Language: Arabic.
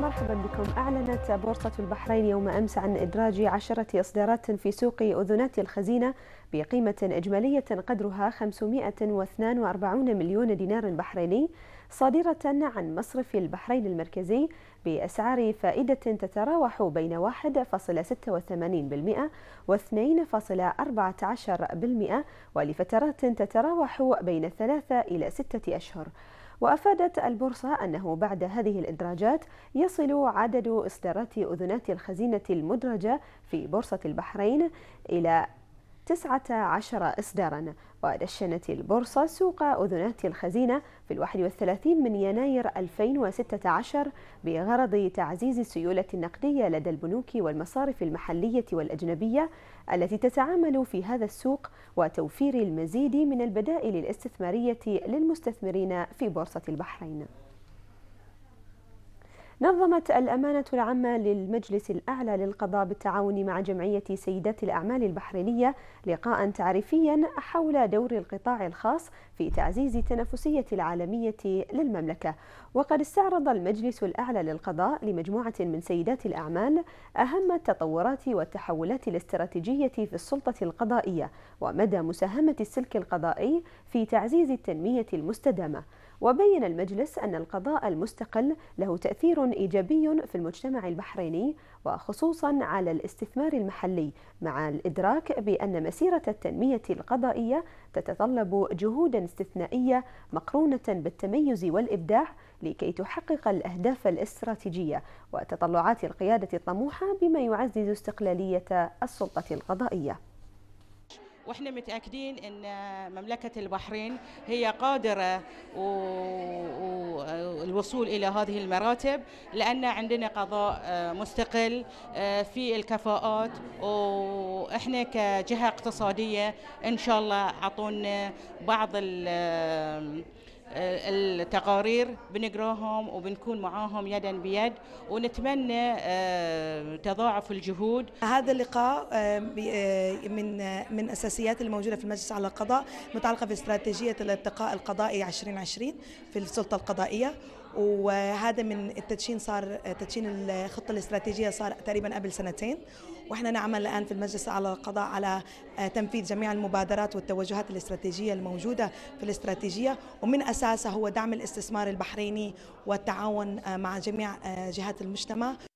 مرحبا بكم أعلنت بورصة البحرين يوم أمس عن إدراج عشرة إصدارات في سوق أذنات الخزينة بقيمة إجمالية قدرها 542 مليون دينار بحريني صادرة عن مصرف البحرين المركزي بأسعار فائدة تتراوح بين 1.86% و 2.14% ولفترات تتراوح بين ثلاثة إلى ستة أشهر وأفادت البورصة أنه بعد هذه الإدراجات يصل عدد إصدارات أذنات الخزينة المدرجة في بورصة البحرين إلى 19 إصدارا ودشنت البورصة سوق أذنات الخزينة في الواحد والثلاثين من يناير 2016 بغرض تعزيز السيولة النقدية لدى البنوك والمصارف المحلية والأجنبية التي تتعامل في هذا السوق وتوفير المزيد من البدائل الاستثمارية للمستثمرين في بورصة البحرين نظمت الأمانة العامة للمجلس الأعلى للقضاء بالتعاون مع جمعية سيدات الأعمال البحرينية لقاء تعريفيا حول دور القطاع الخاص في تعزيز التنافسية العالمية للمملكة وقد استعرض المجلس الأعلى للقضاء لمجموعة من سيدات الأعمال أهم التطورات والتحولات الاستراتيجية في السلطة القضائية ومدى مساهمة السلك القضائي في تعزيز التنمية المستدامة وبين المجلس أن القضاء المستقل له تأثير إيجابي في المجتمع البحريني وخصوصا على الاستثمار المحلي مع الإدراك بأن مسيرة التنمية القضائية تتطلب جهودا استثنائية مقرونة بالتميز والإبداع لكي تحقق الأهداف الاستراتيجية وتطلعات القيادة الطموحة بما يعزز استقلالية السلطة القضائية واحنا متاكدين ان مملكه البحرين هي قادره والوصول الى هذه المراتب لان عندنا قضاء آه، مستقل آه، في الكفاءات واحنا كجهه اقتصاديه ان شاء الله اعطونا بعض آه، التقارير بنقراهم وبنكون معاهم يدا بيد ونتمنى آه، تضاعف الجهود هذا اللقاء آه، من من اساسيات الموجوده في المجلس على القضاء متعلقه باستراتيجيه الارتقاء الالتقاء القضائي 2020 في السلطه القضائيه وهذا من التدشين صار تدشين الخطه الاستراتيجيه صار تقريبا قبل سنتين واحنا نعمل الان في المجلس على القضاء على آه، تنفيذ جميع المبادرات والتوجهات الاستراتيجيه الموجوده في الاستراتيجيه ومن اساسها هو دعم الاستثمار البحريني والتعاون آه، مع جميع آه، جهات المجتمع